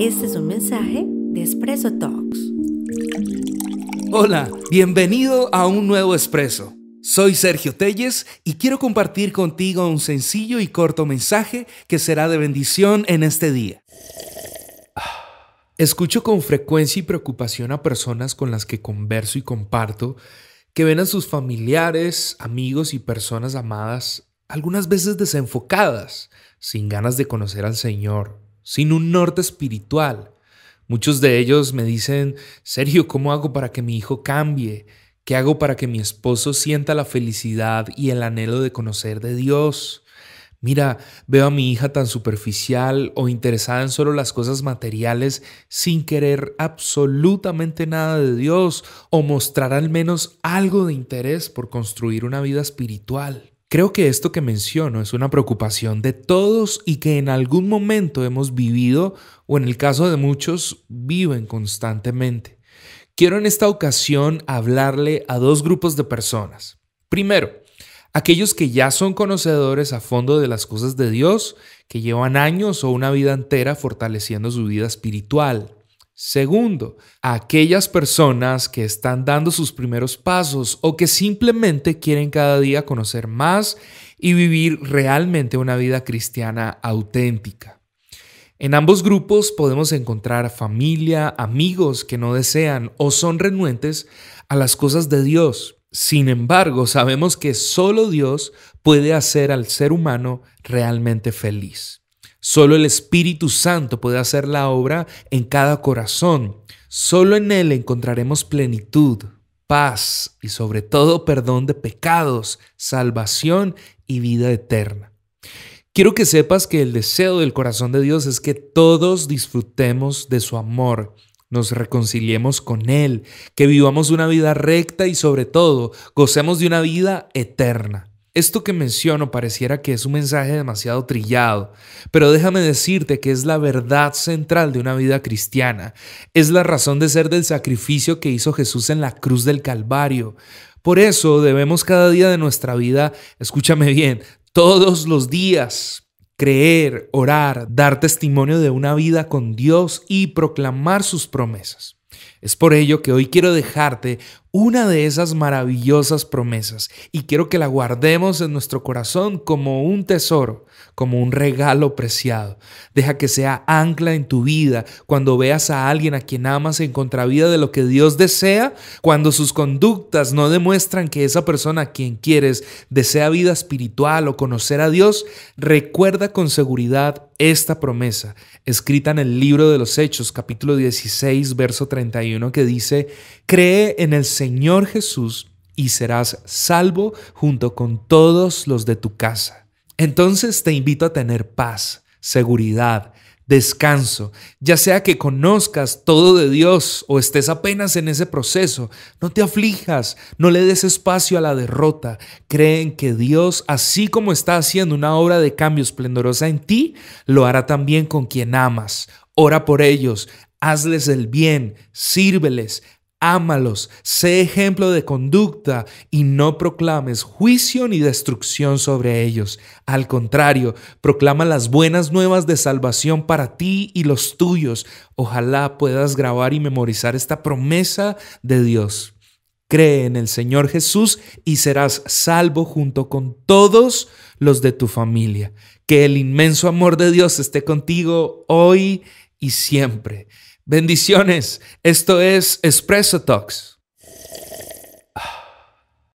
Este es un mensaje de Espresso Talks. Hola, bienvenido a un nuevo Espresso. Soy Sergio Telles y quiero compartir contigo un sencillo y corto mensaje que será de bendición en este día. Escucho con frecuencia y preocupación a personas con las que converso y comparto que ven a sus familiares, amigos y personas amadas algunas veces desenfocadas, sin ganas de conocer al Señor, sin un norte espiritual. Muchos de ellos me dicen, Sergio, ¿cómo hago para que mi hijo cambie? ¿Qué hago para que mi esposo sienta la felicidad y el anhelo de conocer de Dios? Mira, veo a mi hija tan superficial o interesada en solo las cosas materiales sin querer absolutamente nada de Dios o mostrar al menos algo de interés por construir una vida espiritual. Creo que esto que menciono es una preocupación de todos y que en algún momento hemos vivido o en el caso de muchos viven constantemente. Quiero en esta ocasión hablarle a dos grupos de personas. Primero, aquellos que ya son conocedores a fondo de las cosas de Dios, que llevan años o una vida entera fortaleciendo su vida espiritual. Segundo, aquellas personas que están dando sus primeros pasos o que simplemente quieren cada día conocer más y vivir realmente una vida cristiana auténtica. En ambos grupos podemos encontrar familia, amigos que no desean o son renuentes a las cosas de Dios. Sin embargo, sabemos que solo Dios puede hacer al ser humano realmente feliz. Solo el Espíritu Santo puede hacer la obra en cada corazón. Solo en Él encontraremos plenitud, paz y sobre todo perdón de pecados, salvación y vida eterna. Quiero que sepas que el deseo del corazón de Dios es que todos disfrutemos de su amor, nos reconciliemos con Él, que vivamos una vida recta y sobre todo gocemos de una vida eterna. Esto que menciono pareciera que es un mensaje demasiado trillado, pero déjame decirte que es la verdad central de una vida cristiana, es la razón de ser del sacrificio que hizo Jesús en la cruz del Calvario. Por eso debemos cada día de nuestra vida, escúchame bien, todos los días creer, orar, dar testimonio de una vida con Dios y proclamar sus promesas. Es por ello que hoy quiero dejarte una de esas maravillosas promesas y quiero que la guardemos en nuestro corazón como un tesoro, como un regalo preciado. Deja que sea ancla en tu vida cuando veas a alguien a quien amas en contravida de lo que Dios desea, cuando sus conductas no demuestran que esa persona a quien quieres desea vida espiritual o conocer a Dios, recuerda con seguridad esta promesa escrita en el libro de los Hechos capítulo 16 verso 31 que dice, cree en el Señor Señor Jesús y serás salvo junto con todos los de tu casa. Entonces te invito a tener paz, seguridad, descanso, ya sea que conozcas todo de Dios o estés apenas en ese proceso, no te aflijas, no le des espacio a la derrota, Creen que Dios, así como está haciendo una obra de cambio esplendorosa en ti, lo hará también con quien amas. Ora por ellos, hazles el bien, sírveles, ámalos, sé ejemplo de conducta y no proclames juicio ni destrucción sobre ellos. Al contrario, proclama las buenas nuevas de salvación para ti y los tuyos. Ojalá puedas grabar y memorizar esta promesa de Dios. Cree en el Señor Jesús y serás salvo junto con todos los de tu familia. Que el inmenso amor de Dios esté contigo hoy y siempre. Bendiciones. Esto es Espresso Talks.